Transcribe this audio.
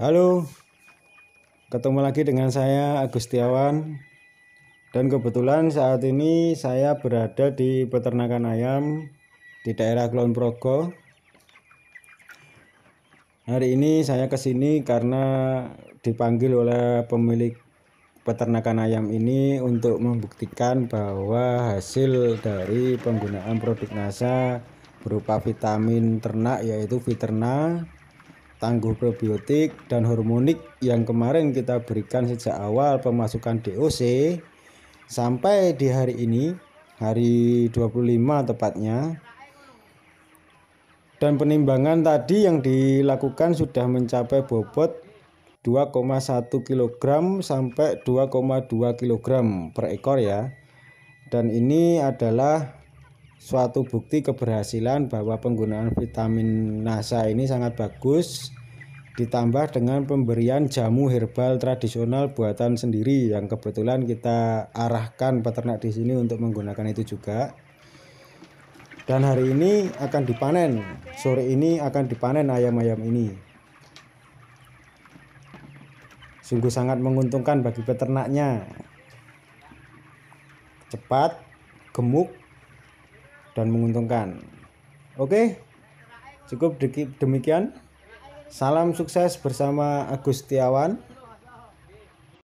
Halo, ketemu lagi dengan saya Agustiawan dan kebetulan saat ini saya berada di peternakan ayam di daerah Kulon Progo. Hari ini saya kesini karena dipanggil oleh pemilik peternakan ayam ini untuk membuktikan bahwa hasil dari penggunaan produk NASA berupa vitamin ternak yaitu Viterna tanggul probiotik dan hormonik yang kemarin kita berikan sejak awal pemasukan DOC sampai di hari ini hari 25 tepatnya dan penimbangan tadi yang dilakukan sudah mencapai bobot 2,1 kg sampai 2,2 kg per ekor ya dan ini adalah suatu bukti keberhasilan bahwa penggunaan vitamin NASA ini sangat bagus ditambah dengan pemberian jamu herbal tradisional buatan sendiri yang kebetulan kita arahkan peternak di sini untuk menggunakan itu juga. Dan hari ini akan dipanen. Sore ini akan dipanen ayam-ayam ini. Sungguh sangat menguntungkan bagi peternaknya. Cepat, gemuk, dan menguntungkan. Oke, cukup demikian. Salam sukses bersama Agustiawan